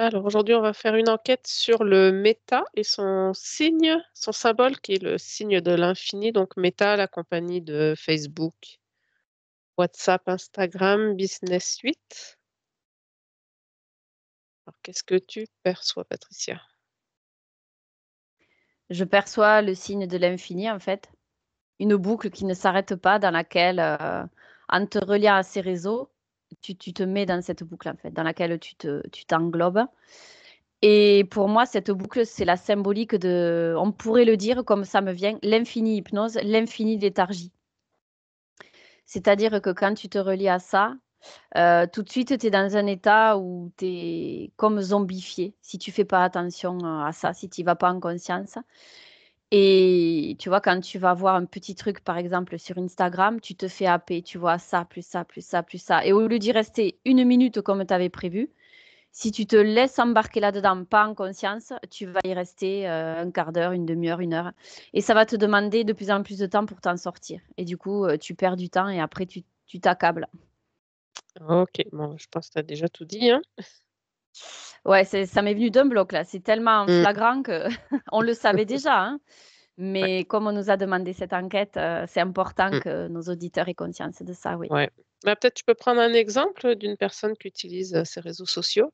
Alors aujourd'hui, on va faire une enquête sur le méta et son signe, son symbole qui est le signe de l'infini. Donc Meta, la compagnie de Facebook, WhatsApp, Instagram, Business Suite. Alors qu'est-ce que tu perçois, Patricia Je perçois le signe de l'infini en fait, une boucle qui ne s'arrête pas dans laquelle, on euh, en te reliant à ces réseaux, tu, te mets dans cette boucle, en fait, dans laquelle tu t'englobes. et pour moi, cette boucle, c'est la symbolique de, on pourrait le dire comme ça me vient, l'infini hypnose, l'infini léthargie. C'est-à-dire que quand tu te relis à ça, euh, tout de suite, tu es dans un état où tu es comme zombifié, si tu fais pas attention euh, à ça, si tu vas pas en conscience. Et tu vois, quand tu vas voir un petit truc, par exemple, sur Instagram, tu te fais happer, tu vois, ça, plus ça, plus ça, plus ça. Et au lieu d'y rester une minute comme tu avais prévu, si tu te laisses embarquer là-dedans, pas en conscience, tu vas y rester euh, un quart d'heure, une demi-heure, une heure. Et ça va te demander de plus en plus de temps pour t'en sortir. Et du coup, euh, tu perds du temps et après, tu t'accables. ok, bon, je pense que tu as déjà tout dit. Hein. Ouais, ça m'est venu d'un bloc là. C'est tellement mmh. flagrant que on le savait déjà. Hein. Mais comme on nous a demandé cette enquête, euh, c'est important mmh. que nos auditeurs aient conscience de ça, oui. Bah, peut-être tu peux prendre un exemple d'une personne qui utilise euh, ces réseaux sociaux.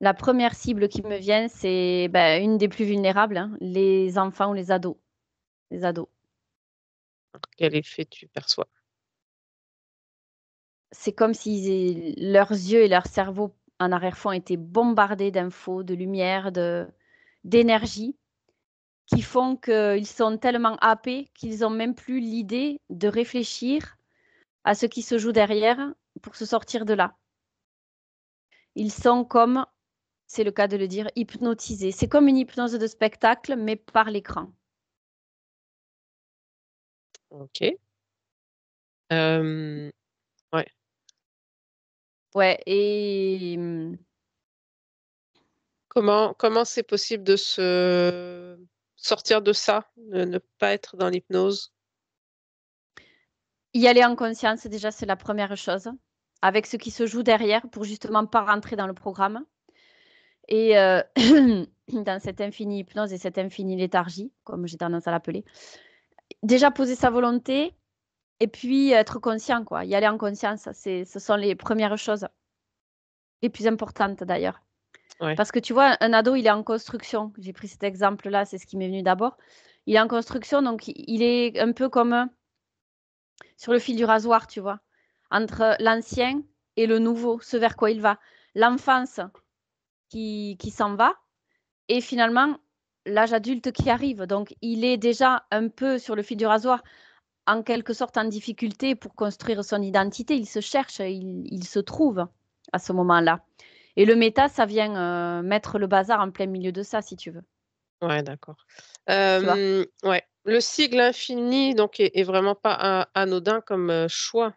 La première cible qui me vient, c'est ben, une des plus vulnérables, hein, les enfants ou les ados. Les ados. Quel effet tu perçois c'est comme si leurs yeux et leur cerveau en arrière-fond étaient bombardés d'infos, de lumière, de, d'énergie, qui font qu'ils sont tellement happés qu'ils n'ont même plus l'idée de réfléchir à ce qui se joue derrière pour se sortir de là. Ils sont comme, c'est le cas de le dire, hypnotisés. C'est comme une hypnose de spectacle, mais par l'écran. Ok. Ouais, et. Mmh comment, comment c'est possible de se sortir de ça, de ne pas être dans l'hypnose Y aller en conscience, déjà, c'est la première chose, avec ce qui se joue derrière pour justement pas rentrer dans le programme et euh, dans cette infinie hypnose et cette infinie léthargie, comme j'ai tendance à l'appeler. Déjà poser sa volonté, et puis être conscient, quoi. Y aller en conscience, c'est, ce sont les premières choses, les plus importantes d'ailleurs. Parce que tu vois, un ado, il est en construction. J'ai pris cet exemple-là, c'est ce qui m'est venu d'abord. Il est en construction, donc il est un peu comme euh, sur le fil du rasoir, tu vois, entre l'ancien et le nouveau, ce vers quoi il va. L'enfance qui, qui s'en va, et finalement l'âge adulte qui arrive. Donc, il est déjà un peu sur le fil du rasoir en quelque sorte en difficulté pour construire son identité. Il se cherche, il, se trouve à ce moment-là. Et le méta, ça vient euh, mettre le bazar en plein milieu de ça, si tu veux. Ouais, d'accord. Euh, le sigle infini, donc, est, vraiment pas euh, anodin comme choix.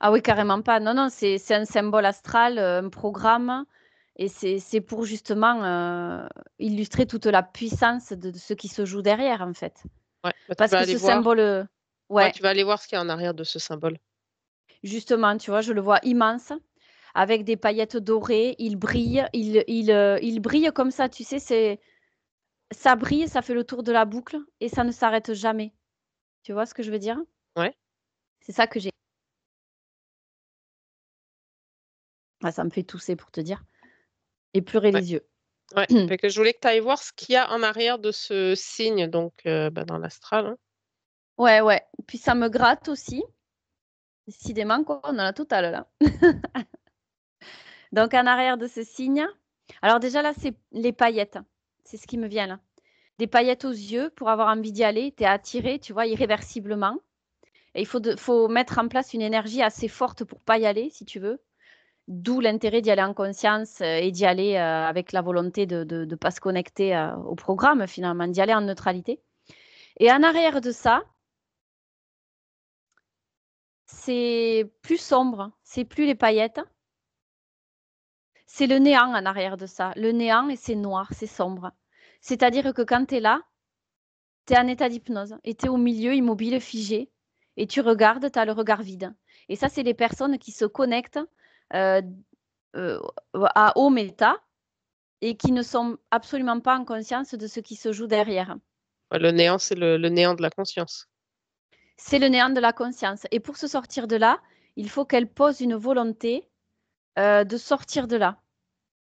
Ah oui, carrément pas. Non, non, c'est un symbole astral, un programme. Et c'est pour justement illustrer toute la puissance de ce qui se joue derrière, en fait. Bah, Parce que ce symbole. Ouais. Tu vas aller voir ce qu'il y a en arrière de ce symbole. Justement, tu vois, je le vois immense, avec des paillettes dorées. Il brille, il, il, euh, il brille comme ça, tu sais, c'est ça brille, ça fait le tour de la boucle et ça ne s'arrête jamais. Tu vois ce que je veux dire Ouais. C'est ça que j'ai. Ah, ça me fait tousser pour te dire. Et pleurer les yeux. Ouais, je voulais que tu ailles voir ce qu'il y a en arrière de ce signe, donc euh, bah, dans l'astral. Hein. Ouais, ouais. Puis ça me gratte aussi. Décidément, quoi, on a la totale là. donc en arrière de ce signe. Alors déjà là, c'est les paillettes. C'est ce qui me vient là. Des paillettes aux yeux pour avoir envie d'y aller. Tu es attiré, tu vois, irréversiblement. Et il faut, faut mettre en place une énergie assez forte pour pas y aller, si tu veux. D'où l'intérêt d'y aller en conscience euh, et d'y aller euh, avec la volonté de ne pas se connecter euh, au programme, finalement, d'y aller en neutralité. Et en arrière de ça, c'est plus sombre, c'est plus les paillettes. C'est le néant en arrière de ça. Le néant, et c'est noir, c'est sombre. C'est-à-dire que quand tu es là, tu es en état d'hypnose et tu es au milieu, immobile, figé, et tu regardes, tu as le regard vide. Et ça, c'est les personnes qui se connectent euh, euh, à haut méta et qui ne sont absolument pas en conscience de ce qui se joue derrière. Le néant, c'est le, néant de la conscience. C'est le néant de la conscience. Et pour se sortir de là, il faut qu'elles posent une volonté euh, de sortir de là.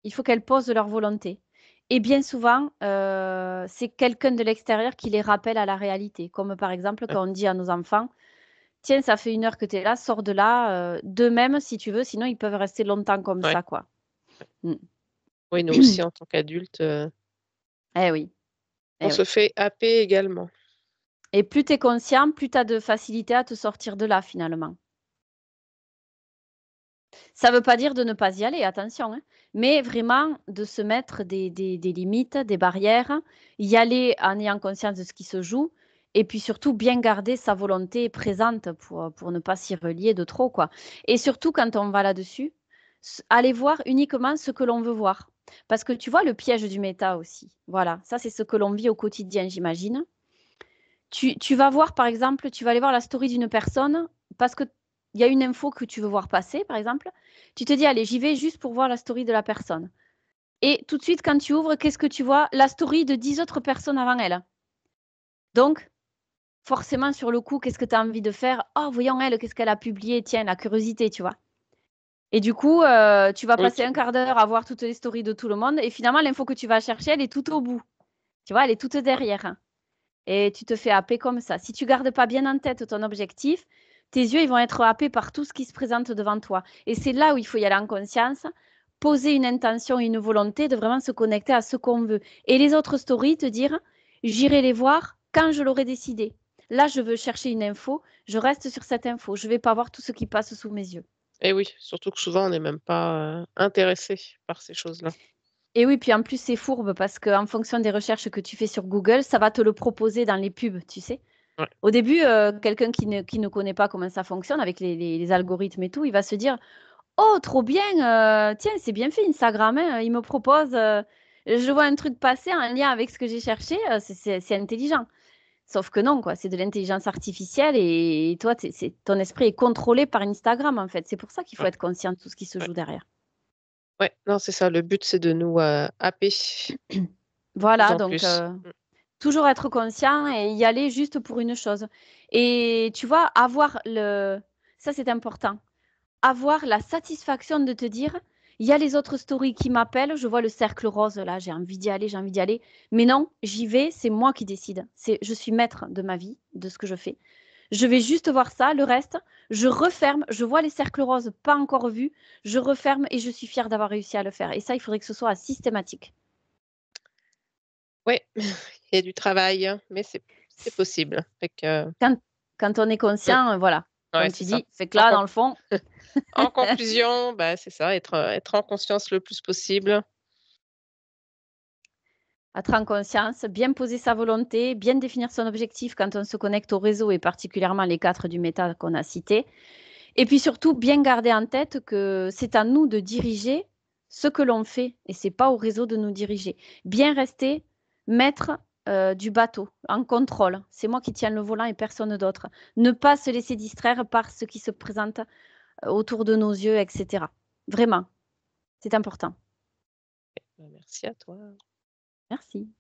Il faut qu'elles posent leur volonté. Et bien souvent, c'est quelqu'un de l'extérieur qui les rappelle à la réalité. Comme par exemple, quand on dit à nos enfants, tiens, ça fait une heure que tu es là, sors de là, euh, de même si tu veux, sinon ils peuvent rester longtemps comme ça, quoi. Mm. Oui, nous aussi en tant qu'adultes. Euh, eh oui. Eh on se fait happer également. Et plus tu es conscient, plus tu as de facilité à te sortir de là finalement. Ça ne veut pas dire de ne pas y aller, attention, hein. mais vraiment de se mettre des limites, des barrières, y aller en ayant conscience de ce qui se joue, et puis surtout bien garder sa volonté présente pour, euh, pour ne pas s'y relier de trop. quoi. Et surtout quand on va là-dessus, aller voir uniquement ce que l'on veut voir. Parce que tu vois le piège du méta aussi. Voilà, ça c'est ce que l'on vit au quotidien, j'imagine. Tu, tu, vas voir, par exemple, tu vas aller voir la story d'une personne parce qu'il y a une info que tu veux voir passer, par exemple. Tu te dis, allez, j'y vais juste pour voir la story de la personne. Et tout de suite, quand tu ouvres, qu'est-ce que tu vois La story de 10 autres personnes avant elle. Donc, forcément sur le coup, qu'est-ce que tu as envie de faire Oh, voyons elle, qu'est-ce qu'elle a publié Tiens, la curiosité, tu vois. Et du coup, euh, tu vas passer un quart d'heure à voir toutes les stories de tout le monde. Et finalement, l'info que tu vas chercher, elle est tout au bout. Tu vois, elle est toute derrière. Et tu te fais happer comme ça. Si tu gardes pas bien en tête ton objectif, tes yeux, ils vont être happés par tout ce qui se présente devant toi. Et c'est là où il faut y aller en conscience, poser une intention, une volonté de vraiment se connecter à ce qu'on veut. Et les autres stories, te dire, j'irai les voir quand je l'aurai décidé. Là, je veux chercher une info, je reste sur cette info, je ne vais pas voir tout ce qui passe sous mes yeux. Et eh oui, surtout que souvent, on n'est même pas euh, intéressé par ces choses-là. Et oui, puis en plus, c'est fourbe parce qu'en fonction des recherches que tu fais sur Google, ça va te le proposer dans les pubs, tu sais. Au début, euh, quelqu'un qui ne, connaît pas comment ça fonctionne avec les, algorithmes et tout, il va se dire Oh, trop bien, euh, tiens, c'est bien fait Instagram, hein, il me propose, je vois un truc passer en lien avec ce que j'ai cherché, c'est intelligent. Sauf que non, quoi, c'est de l'intelligence artificielle et toi, ton esprit est contrôlé par Instagram, en fait. C'est pour ça qu'il faut être conscient de tout ce qui se joue derrière. Ouais, non, c'est ça. Le but, c'est de nous euh, happer. voilà, donc euh, mm. toujours être conscient et y aller juste pour une chose. Et tu vois, avoir le. Ça, c'est important. Avoir la satisfaction de te dire il y a les autres stories qui m'appellent. Je vois le cercle rose là. J'ai envie d'y aller, j'ai envie d'y aller. Mais non, j'y vais. C'est moi qui décide. C'est, je suis maître de ma vie, de ce que je fais. Je vais juste voir ça. Le reste, je referme. Je vois les cercles roses pas encore vus. Je referme et je suis fière d'avoir réussi à le faire. Et ça, il faudrait que ce soit systématique. Oui, il y a du travail, hein, mais c'est, possible. Euh, quand, on est conscient, voilà, comme dans le fond. en conclusion, bah, c'est ça, être, euh, être en conscience le plus possible. Être en conscience, bien poser sa volonté, bien définir son objectif quand on se connecte au réseau et particulièrement les quatre du méta qu'on a cité. Et puis surtout, bien garder en tête que c'est à nous de diriger ce que l'on fait et c'est pas au réseau de nous diriger. Bien rester maître euh, du bateau, en contrôle. C'est moi qui tiens le volant et personne d'autre. Ne pas se laisser distraire par ce qui se présente euh, autour de nos yeux, etc. Vraiment, c'est important. Bah, merci à toi. Merci.